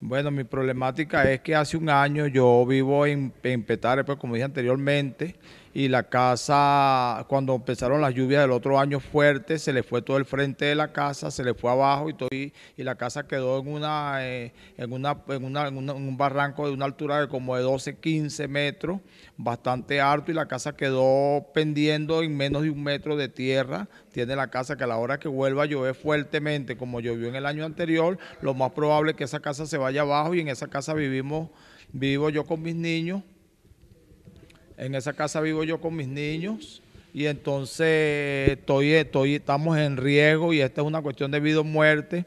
Bueno, mi problemática es que hace un año yo vivo en, Petare, pues como dije anteriormente, y la casa, cuando empezaron las lluvias del otro año fuerte, se le fue todo el frente de la casa, se le fue abajo y, y, la casa quedó en una, eh, en, una, un barranco de una altura de como de 12, 15 metros, bastante alto, y la casa quedó pendiendo en menos de un metro de tierra. Tiene la casa que a la hora que vuelva a llover fuertemente, como llovió en el año anterior, lo más probable es que esa casa se va allá abajo y en esa casa vivimos, vivo yo con mis niños. En esa casa vivo yo con mis niños y entonces estoy, estoy, estamos en riesgo y esta es una cuestión de vida o muerte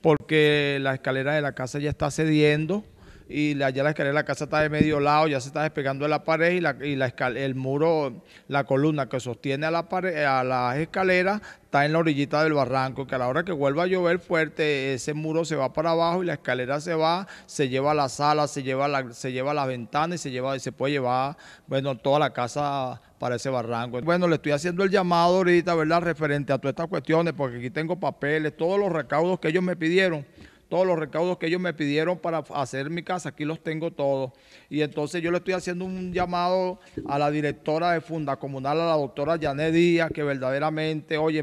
porque la escalera de la casa ya está cediendo y allá la escalera de la casa está de medio lado, ya se está despegando de la pared y, la, y la el muro, la columna que sostiene a, la a las escaleras está en la orillita del barranco, que a la hora que vuelva a llover fuerte, ese muro se va para abajo y la escalera se va, se lleva a la sala, se lleva la, se lleva las ventanas y se lleva, se puede llevar, bueno, toda la casa para ese barranco. Bueno, le estoy haciendo el llamado ahorita, ¿verdad? Referente a todas estas cuestiones, porque aquí tengo papeles, todos los recaudos que ellos me pidieron todos los recaudos que ellos me pidieron para hacer mi casa, aquí los tengo todos. Y entonces yo le estoy haciendo un llamado a la directora de Funda Comunal, a la doctora Janet Díaz, que verdaderamente, oye,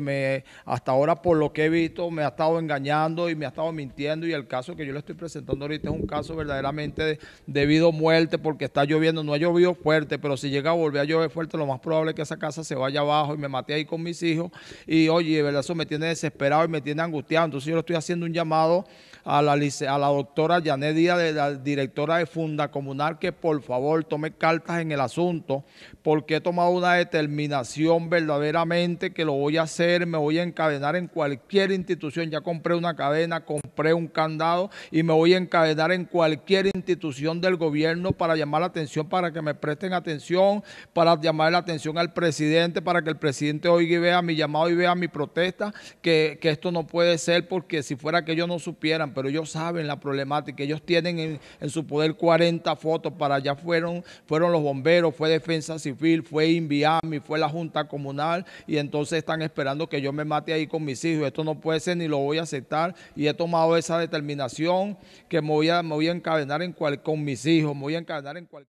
hasta ahora por lo que he visto me ha estado engañando y me ha estado mintiendo y el caso que yo le estoy presentando ahorita es un caso verdaderamente de, debido a muerte porque está lloviendo, no ha llovido fuerte, pero si llega a volver a llover fuerte, lo más probable es que esa casa se vaya abajo y me maté ahí con mis hijos y oye, verdad, eso me tiene desesperado y me tiene angustiado, entonces yo le estoy haciendo un llamado a la, doctora Janet Díaz, de la directora de Funda Comunal, que por favor tome cartas en el asunto, porque he tomado una determinación verdaderamente que lo voy a hacer, me voy a encadenar en cualquier institución. Ya compré una cadena, compré un candado y me voy a encadenar en cualquier institución del gobierno para llamar la atención, para que me presten atención, para llamar la atención al presidente, para que el presidente oiga y vea mi llamado y vea mi protesta, que, que esto no puede ser porque si fuera que ellos no supieran, pero ellos saben la problemática. Ellos tienen en, en su poder 40 fotos para allá. Fueron, fueron los bomberos, fue Defensa Civil, fue Inviami, fue la Junta Comunal y entonces están esperando que yo me mate ahí con mis hijos. Esto no puede ser ni lo voy a aceptar y he tomado esa determinación que me voy a, me voy a encadenar en con mis hijos, me voy a encadenar en cualquier...